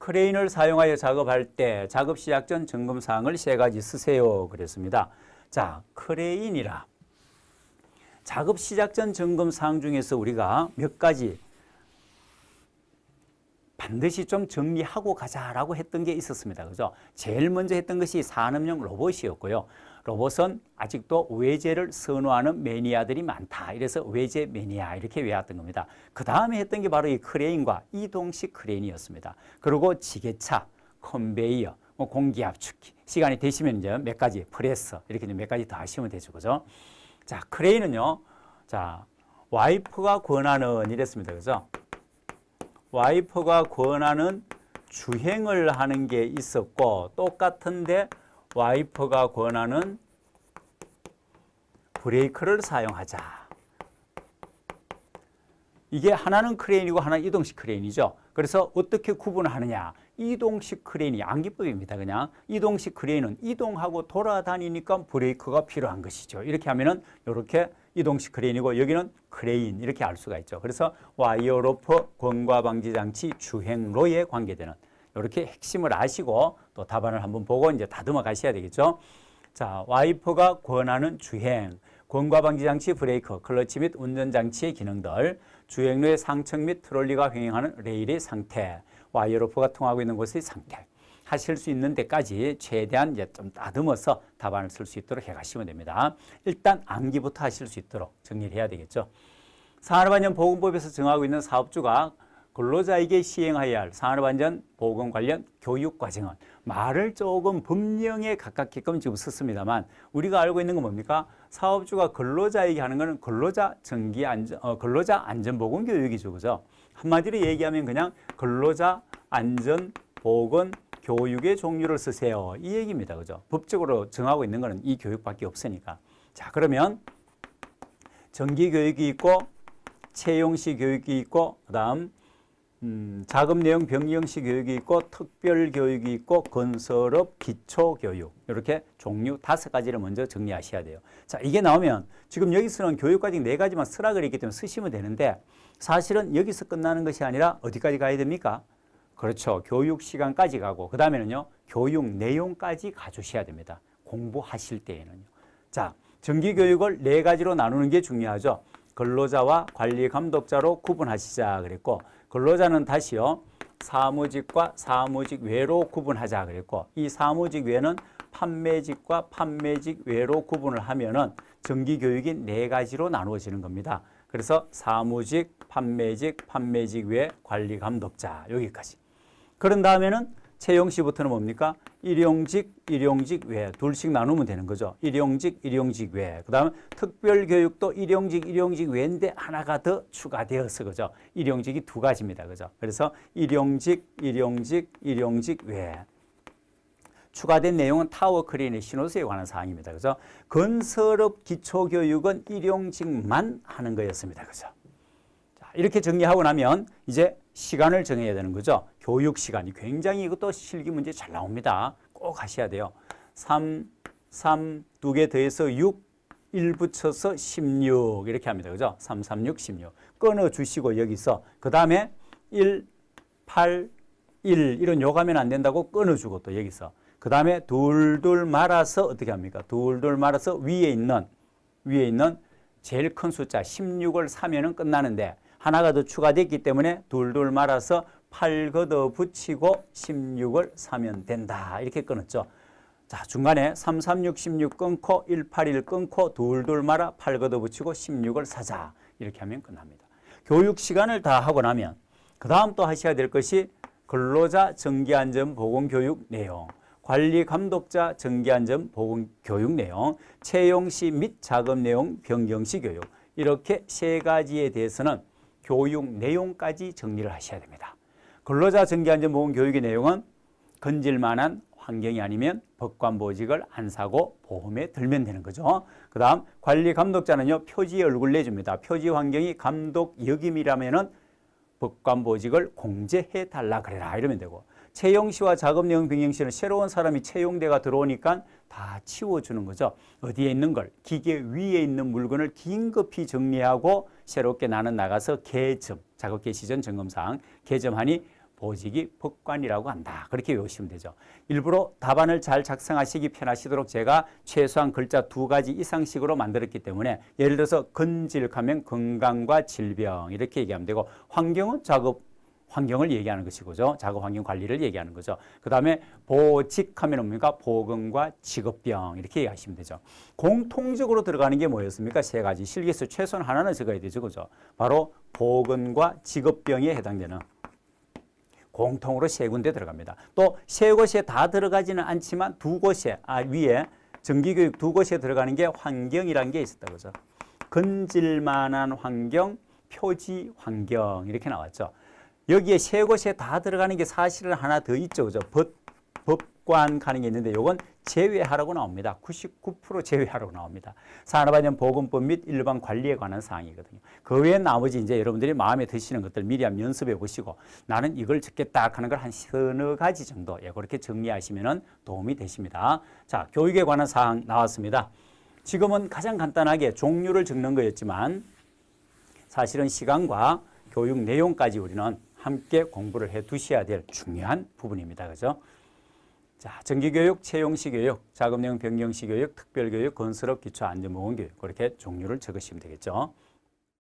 크레인을 사용하여 작업할 때 작업 시작 전 점검 사항을 세 가지 쓰세요. 그랬습니다. 자, 크레인이라 작업 시작 전 점검 사항 중에서 우리가 몇 가지 반드시 좀 정리하고 가자라고 했던 게 있었습니다. 그죠? 제일 먼저 했던 것이 산업용 로봇이었고요. 로봇은 아직도 외제를 선호하는 매니아들이 많다. 이래서 외제 매니아 이렇게 외웠던 겁니다. 그 다음에 했던 게 바로 이 크레인과 이동식 크레인이었습니다. 그리고 지게차, 컨베이어, 뭐 공기압 축기. 시간이 되시면 이제 몇 가지 프레서 이렇게 몇 가지 더 하시면 되죠. 그죠? 자, 크레인은요. 자, 와이프가 권하는 이랬습니다. 그죠? 와이프가 권하는 주행을 하는 게 있었고 똑같은데 와이퍼가 권하는 브레이크를 사용하자. 이게 하나는 크레인이고 하나는 이동식 크레인이죠. 그래서 어떻게 구분하느냐. 이동식 크레인이 암기법입니다. 그냥 이동식 크레인은 이동하고 돌아다니니까 브레이크가 필요한 것이죠. 이렇게 하면은 이렇게 이동식 크레인이고 여기는 크레인 이렇게 알 수가 있죠. 그래서 와이어 로프 권과 방지 장치 주행로에 관계되는 이렇게 핵심을 아시고 또 답안을 한번 보고 이제 다듬어 가셔야 되겠죠. 자, 와이퍼가 권하는 주행, 권과 방지 장치 브레이크, 클러치 및 운전 장치의 기능들, 주행로의 상층 및 트롤리가 횡행하는 레일의 상태, 와이어로프가 통하고 있는 곳의 상태 하실 수 있는 데까지 최대한 이제 좀 다듬어서 답안을 쓸 수 있도록 해가시면 됩니다. 일단 암기부터 하실 수 있도록 정리를 해야 되겠죠. 산업안전보건법에서 정하고 있는 사업주가 근로자에게 시행하여야 할 산업안전 보건 관련 교육 과정은 말을 조금 법령에 가깝게끔 지금 썼습니다만 우리가 알고 있는 건 뭡니까? 사업주가 근로자에게 하는 것은 근로자 정기 안전 어, 근로자 안전 보건 교육이죠. 그죠? 한마디로 얘기하면 그냥 근로자 안전 보건 교육의 종류를 쓰세요. 이 얘기입니다. 그죠? 법적으로 정하고 있는 것은 이 교육밖에 없으니까. 자, 그러면 정기 교육이 있고 채용시 교육이 있고 그다음 음, 자금 내용 병리형식 교육이 있고 특별 교육이 있고 건설업 기초 교육 이렇게 종류 다섯 가지를 먼저 정리하셔야 돼요. 자 이게 나오면 지금 여기서는 교육 과정 네 가지만 쓰라 그랬기 때문에 쓰시면 되는데 사실은 여기서 끝나는 것이 아니라 어디까지 가야 됩니까? 그렇죠. 교육 시간까지 가고 그 다음에는요 교육 내용까지 가주셔야 됩니다. 공부하실 때에는요. 자 정기 교육을 네 가지로 나누는 게 중요하죠. 근로자와 관리 감독자로 구분하시자 그랬고 근로자는 다시요. 사무직과 사무직 외로 구분하자 그랬고 이 사무직 외는 판매직과 판매직 외로 구분을 하면은 정기교육이 네 가지로 나누어지는 겁니다. 그래서 사무직, 판매직, 판매직 외 관리감독자 여기까지. 그런 다음에는 채용 시부터는 뭡니까? 일용직, 일용직 외 둘씩 나누면 되는 거죠. 일용직, 일용직 외. 그 다음 에 특별교육도 일용직, 일용직 외인데 하나가 더 추가되어서 그죠. 일용직이 두 가지입니다. 그죠. 그래서 일용직, 일용직, 일용직 외. 추가된 내용은 타워 크레인의 신호수에 관한 사항입니다. 그죠. 건설업 기초교육은 일용직만 하는 거였습니다. 그죠. 이렇게 정리하고 나면 이제 시간을 정해야 되는 거죠. 교육 시간이 굉장히 이것도 실기 문제 잘 나옵니다. 꼭 하셔야 돼요. 3, 3, 2개 더해서 6, 1 붙여서 16 이렇게 합니다. 그죠? 3, 3, 6, 16. 끊어주시고 여기서 그 다음에 1, 8, 1 이런 요가면 안 된다고 끊어주고 또 여기서 그 다음에 둘둘 말아서 어떻게 합니까? 둘둘 말아서 위에 있는 위에 있는 제일 큰 숫자 16을 사면은 끝나는데 하나가 더 추가됐기 때문에 둘둘 말아서 8 걷어 붙이고 16을 사면 된다. 이렇게 끊었죠. 자, 중간에 3, 3, 6, 16 끊고 1, 8, 1 끊고 둘둘 말아 8 걷어 붙이고 16을 사자. 이렇게 하면 끝납니다. 교육 시간을 다 하고 나면 그 다음 또 하셔야 될 것이 근로자 정기안전 보건교육 내용, 관리 감독자 정기안전 보건교육 내용, 채용 시및 작업 내용 변경 시 교육 이렇게 세 가지에 대해서는 교육 내용까지 정리를 하셔야 됩니다. 근로자 정기안전보험 교육의 내용은 건질만한 환경이 아니면 법관보직을 안 사고 보험에 들면 되는 거죠. 그 다음 관리 감독자는요. 표지에 얼굴 내줍니다. 표지 환경이 감독 역임이라면 은 법관보직을 공제해 달라 그래라 이러면 되고 채용 시와 작업 내용 변경 시는 새로운 사람이 채용돼가 들어오니까 다 치워주는 거죠. 어디에 있는 걸 기계 위에 있는 물건을 긴급히 정리하고 새롭게 나는 나가서 개점 작업 개시 전 점검사항 개점하니 보직이 법관이라고 한다. 그렇게 외우시면 되죠. 일부러 답안을 잘 작성하시기 편하시도록 제가 최소한 글자 두 가지 이상씩으로 만들었기 때문에 예를 들어서 건질하면 건강과 질병 이렇게 얘기하면 되고 환경은 작업 환경을 얘기하는 것이고죠. 작업 환경 관리를 얘기하는 거죠. 그 다음에 보직 하면 뭡니까? 보건과 직업병 이렇게 얘기하시면 되죠. 공통적으로 들어가는 게 뭐였습니까? 세 가지 실기에서 최소한 하나는 적어야 되죠. 그죠? 바로 보건과 직업병에 해당되는 공통으로 세 군데 들어갑니다. 또 세 곳에 다 들어가지는 않지만 두 곳에 아, 위에 정기교육 두 곳에 들어가는 게 환경이라는 게 있었다 그죠? 건질만한 환경, 표지 환경 이렇게 나왔죠. 여기에 세 곳에 다 들어가는 게 사실은 하나 더 있죠. 그죠? 법, 법관 가는 게 있는데 요건 제외하라고 나옵니다. 99% 제외하라고 나옵니다. 산업안전 보건법 및 일반 관리에 관한 사항이거든요. 그 외에 나머지 이제 여러분들이 마음에 드시는 것들 미리 한번 연습해 보시고 나는 이걸 적겠다 하는 걸 한 서너 가지 정도 예, 그렇게 정리하시면 도움이 되십니다. 자, 교육에 관한 사항 나왔습니다. 지금은 가장 간단하게 종류를 적는 거였지만 사실은 시간과 교육 내용까지 우리는 함께 공부를 해 두셔야 될 중요한 부분입니다. 그죠? 자, 정기교육, 채용시 교육, 작업용 변경시 교육, 특별교육, 건설업 기초 안전보건교육 그렇게 종류를 적으시면 되겠죠.